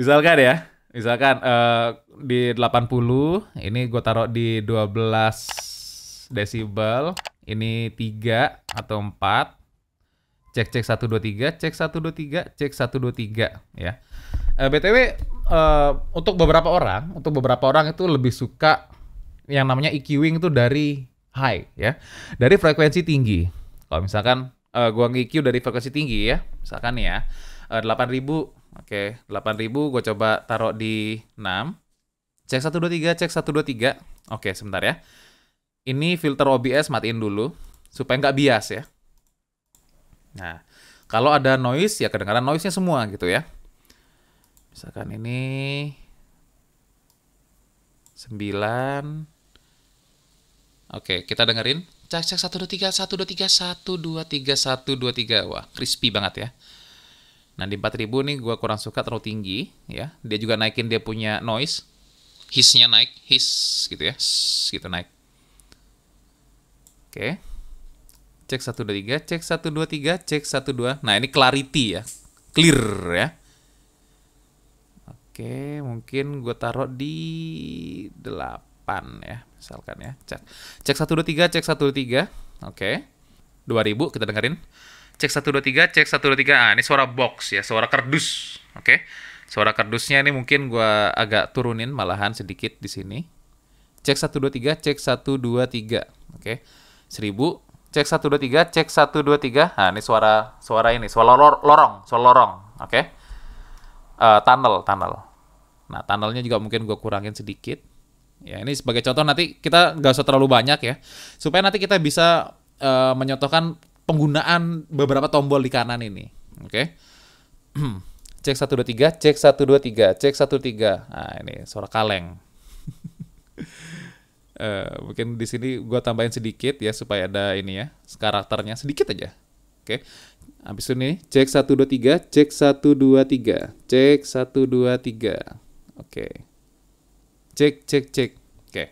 Misalkan ya, misalkan uh, di 80 ini gue taruh di 12 desibel, ini 3 atau 4. Cek cek 1 2 3, cek 1 2 3, cek 1 2 3 ya. Uh, eh, BTW uh, eh, untuk beberapa orang, untuk beberapa orang itu lebih suka yang namanya EQing itu dari high ya. Dari frekuensi tinggi. Kalau misalkan uh, gua EQ dari frekuensi tinggi ya, misalkan ya uh, 8000 Oke, 8000 gue coba taruh di 6. Cek 123, cek 123. Oke, sebentar ya. Ini filter OBS matiin dulu supaya nggak bias ya. Nah, kalau ada noise ya kedengaran noise-nya semua gitu ya. Misalkan ini 9 Oke, kita dengerin. Cek cek 1 2 3 1 2 3 1 2 3 1 2 3. Wah, crispy banget ya. Nah di 4000 nih gue kurang suka terlalu tinggi ya. Dia juga naikin dia punya noise. Hisnya naik, his gitu ya, Hiss, gitu naik. Oke. Cek 1 2 3, cek 1 2 3, cek 1 2. Nah, ini clarity ya. Clear ya. Oke, mungkin gue taruh di 8 ya, misalkan ya. Cek cek 1 2 3, cek 1 2 3. Oke. 2000 kita dengerin cek 123, cek 123. Ah, ini suara box ya, suara kardus. Oke. Okay. Suara kardusnya ini mungkin gua agak turunin malahan sedikit di sini. Cek 123, cek 123. Oke. Okay. 1000, cek 123, cek 123. Nah, ini suara suara ini, suara lor lorong, suara lorong. Oke. Okay. Uh, eh, tunnel, tunnel. Nah, tunnelnya juga mungkin gua kurangin sedikit. Ya, ini sebagai contoh nanti kita nggak usah terlalu banyak ya. Supaya nanti kita bisa uh, eh, menyontohkan penggunaan beberapa tombol di kanan ini. Oke. Okay. cek 1 2 3, cek 1 2 3, cek 1 3. Nah, ini suara kaleng. uh, mungkin di sini gua tambahin sedikit ya supaya ada ini ya, karakternya sedikit aja. Oke. Okay. Habis ini cek 1 2 3, cek 1 2 3, cek 1 2 3. Oke. Okay. Cek cek cek. Oke. Okay.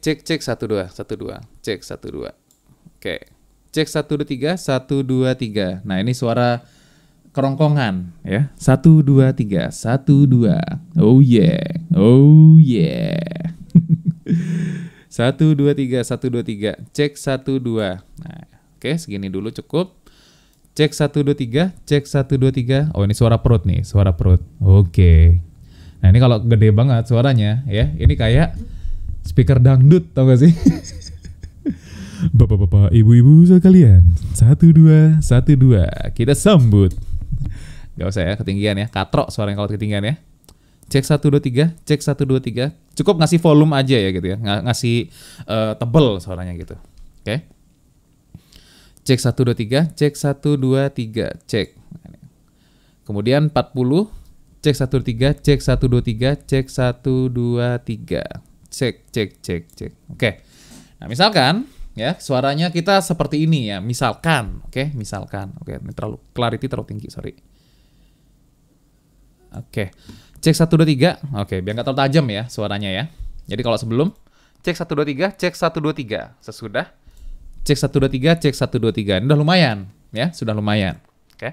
Cek cek cek 1 2, 1 2, cek 1 2. Oke. Cek 1 2 3 1 2 3. Nah, ini suara kerongkongan ya. 1 2 3 1 2. Oh yeah. Oh yeah. 1 2 3 1 2 3. Cek 1 2. Nah, oke segini dulu cukup. Cek 1 2 3, cek 1 2 3. Oh, ini suara perut nih, suara perut. Oke. Nah, ini kalau gede banget suaranya ya. Ini kayak speaker dangdut tau gak sih? Bapak-bapak, ibu-ibu sekalian, satu dua, satu dua, kita sambut. Gak usah ya, ketinggian ya, katrok suaranya kalau ketinggian ya. Cek satu dua tiga, cek satu dua tiga. Cukup ngasih volume aja ya gitu ya, Ng ngasih uh, tebel suaranya gitu. Oke. Okay? Cek satu dua tiga, cek satu dua tiga, cek. Kemudian 40, cek satu tiga, cek satu dua tiga, cek satu dua tiga, Cek cek cek cek. Oke. Nah, misalkan ya suaranya kita seperti ini ya misalkan oke okay? misalkan oke okay, ini terlalu clarity terlalu tinggi sorry oke okay. cek satu dua tiga oke biar nggak terlalu tajam ya suaranya ya jadi kalau sebelum cek satu dua tiga cek satu dua tiga sesudah cek satu dua tiga cek satu dua tiga ini udah lumayan ya sudah lumayan oke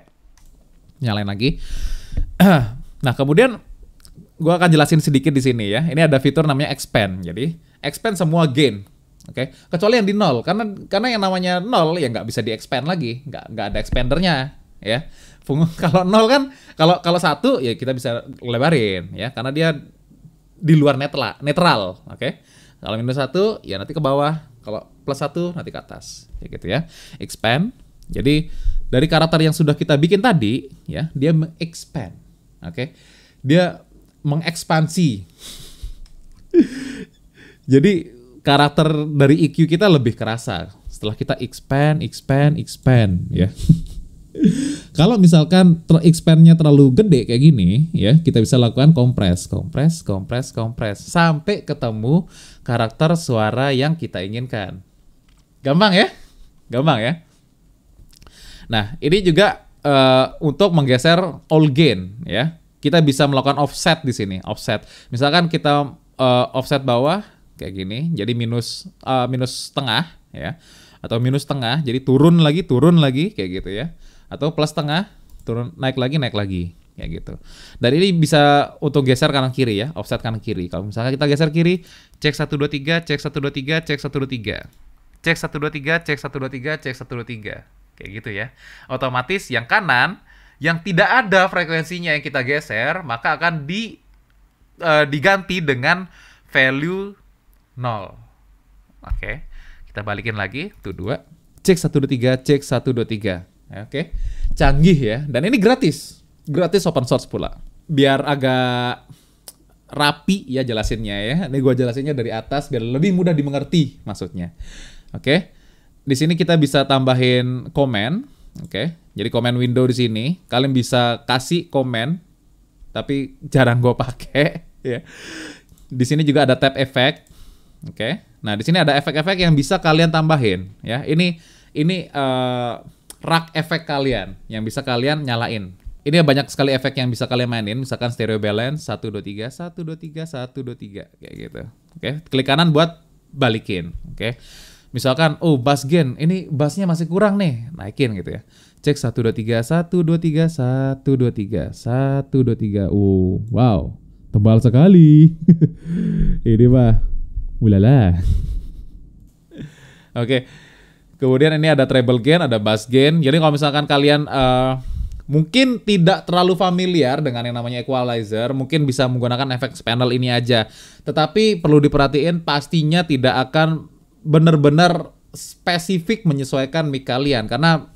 nyalain lagi nah kemudian gue akan jelasin sedikit di sini ya ini ada fitur namanya expand jadi expand semua gain Oke, okay? kecuali yang di nol, karena karena yang namanya nol ya nggak bisa di expand lagi, nggak nggak ada expandernya, ya. Fung, kalau nol kan, kalau kalau satu ya kita bisa lebarin, ya, karena dia di luar netla, netral, oke. Okay? Kalau minus satu ya nanti ke bawah, kalau plus satu nanti ke atas, ya gitu ya. Expand. Jadi dari karakter yang sudah kita bikin tadi, ya, dia mengexpand, oke. Okay? Dia mengekspansi. Jadi karakter dari IQ e kita lebih kerasa setelah kita expand, expand, expand ya. Kalau misalkan ter expandnya terlalu gede kayak gini ya, kita bisa lakukan kompres, kompres, kompres, kompres sampai ketemu karakter suara yang kita inginkan. Gampang ya? Gampang ya? Nah, ini juga uh, untuk menggeser all gain ya. Kita bisa melakukan offset di sini, offset. Misalkan kita uh, offset bawah kayak gini. Jadi minus uh, minus setengah ya atau minus tengah jadi turun lagi turun lagi kayak gitu ya atau plus tengah turun naik lagi naik lagi kayak gitu dan ini bisa untuk geser kanan kiri ya offset kanan kiri kalau misalnya kita geser kiri cek 123 cek 123 cek 123 cek 123 cek 123 cek 123 kayak gitu ya otomatis yang kanan yang tidak ada frekuensinya yang kita geser maka akan di uh, diganti dengan value 0. Oke. Kita balikin lagi, tuh 2. Cek 1 2 3, cek 1 2 3. Oke. Canggih ya. Dan ini gratis. Gratis open source pula. Biar agak rapi ya jelasinnya ya. Ini gue jelasinnya dari atas biar lebih mudah dimengerti maksudnya. Oke. Di sini kita bisa tambahin komen, oke. Jadi komen window di sini, kalian bisa kasih komen tapi jarang gue pakai ya. Di sini juga ada tab effect Oke. Okay? Nah, di sini ada efek-efek yang bisa kalian tambahin ya. Ini ini uh, rak efek kalian yang bisa kalian nyalain. Ini banyak sekali efek yang bisa kalian mainin, misalkan stereo balance 1 2 3 1 2 3 1 2 3 kayak gitu. Oke, okay? klik kanan buat balikin, oke. Okay? Misalkan oh bass gain, ini bassnya masih kurang nih, naikin gitu ya. Cek 1 2 3 1 2 3 1 2 3 1 2 3. Oh, wow. Tebal sekali. ini mah Ulala. Oke. Kemudian ini ada treble gain, ada bass gain. Jadi kalau misalkan kalian uh, mungkin tidak terlalu familiar dengan yang namanya equalizer, mungkin bisa menggunakan efek panel ini aja. Tetapi perlu diperhatiin pastinya tidak akan benar-benar spesifik menyesuaikan mic kalian karena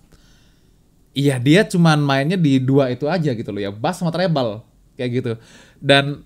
Iya dia cuman mainnya di dua itu aja gitu loh ya bass sama treble kayak gitu dan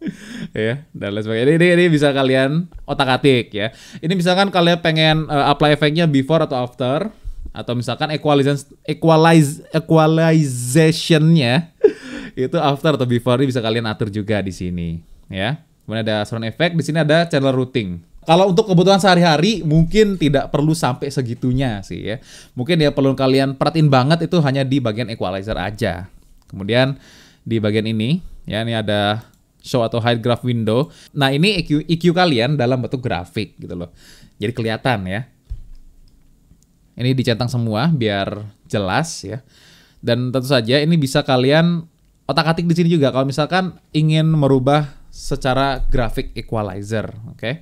ya dan lain sebagainya ini, ini bisa kalian otak atik ya ini misalkan kalian pengen uh, apply efeknya before atau after atau misalkan equalization equalize equalizationnya itu after atau before ini bisa kalian atur juga di sini ya kemudian ada sound effect di sini ada channel routing kalau untuk kebutuhan sehari-hari mungkin tidak perlu sampai segitunya sih ya. Mungkin ya perlu kalian perhatiin banget itu hanya di bagian equalizer aja. Kemudian di bagian ini ya ini ada show atau hide graph window. Nah, ini EQ, EQ kalian dalam bentuk grafik gitu loh. Jadi kelihatan ya. Ini dicentang semua biar jelas ya. Dan tentu saja ini bisa kalian otak-atik di sini juga kalau misalkan ingin merubah secara grafik equalizer, oke. Okay?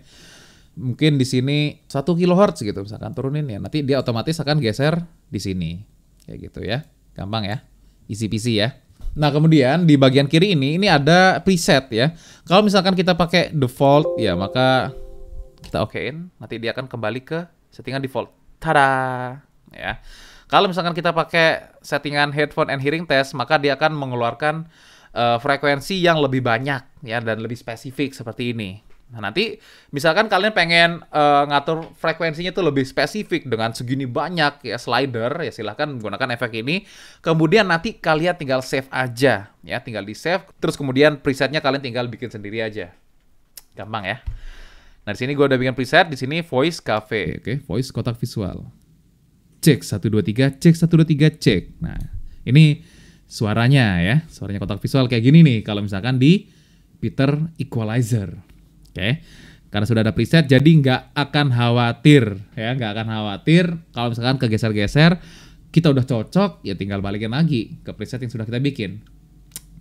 Mungkin di sini 1 kHz gitu misalkan turunin ya. Nanti dia otomatis akan geser di sini. Kayak gitu ya. Gampang ya. Easy peasy ya. Nah, kemudian di bagian kiri ini ini ada preset ya. Kalau misalkan kita pakai default ya, maka kita okein, nanti dia akan kembali ke settingan default. Tada. Ya. Kalau misalkan kita pakai settingan headphone and hearing test, maka dia akan mengeluarkan uh, frekuensi yang lebih banyak ya dan lebih spesifik seperti ini. Nah nanti misalkan kalian pengen uh, ngatur frekuensinya tuh lebih spesifik dengan segini banyak ya slider ya silahkan gunakan efek ini. Kemudian nanti kalian tinggal save aja ya tinggal di save terus kemudian presetnya kalian tinggal bikin sendiri aja. Gampang ya. Nah di sini gua udah bikin preset di sini voice cafe. Oke okay, voice kotak visual. Cek 123 cek 123 cek. Nah ini suaranya ya suaranya kotak visual kayak gini nih kalau misalkan di Peter Equalizer. Oke. Okay? Karena sudah ada preset, jadi nggak akan khawatir ya, nggak akan khawatir kalau misalkan kegeser-geser kita udah cocok, ya tinggal balikin lagi ke preset yang sudah kita bikin.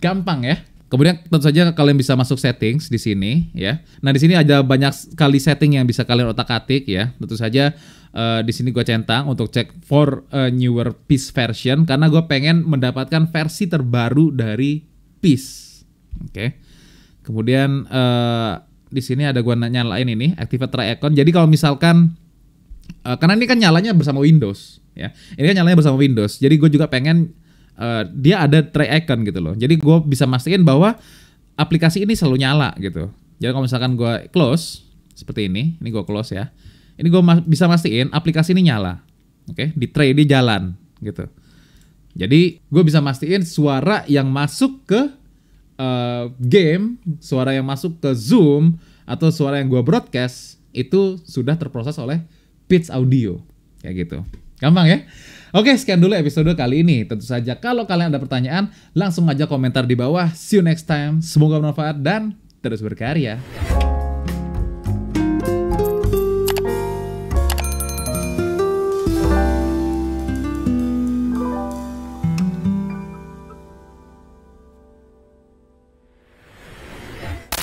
Gampang ya. Kemudian tentu saja kalian bisa masuk settings di sini ya. Nah di sini ada banyak sekali setting yang bisa kalian otak-atik ya. Tentu saja uh, di sini gue centang untuk cek for a newer piece version karena gue pengen mendapatkan versi terbaru dari piece. Oke. Okay. Kemudian eh, di sini ada gua nyalain ini activate try icon. Jadi kalau misalkan uh, karena ini kan nyalanya bersama Windows ya. Ini kan nyalanya bersama Windows. Jadi gue juga pengen uh, dia ada try icon gitu loh. Jadi gua bisa mastiin bahwa aplikasi ini selalu nyala gitu. Jadi kalau misalkan gua close seperti ini, ini gua close ya. Ini gua ma bisa mastiin aplikasi ini nyala. Oke, okay? di try dia jalan gitu. Jadi gue bisa mastiin suara yang masuk ke uh, game, suara yang masuk ke Zoom atau suara yang gue broadcast itu sudah terproses oleh pitch audio kayak gitu. Gampang ya? Oke, sekian dulu episode kali ini. Tentu saja kalau kalian ada pertanyaan, langsung aja komentar di bawah. See you next time. Semoga bermanfaat dan terus berkarya.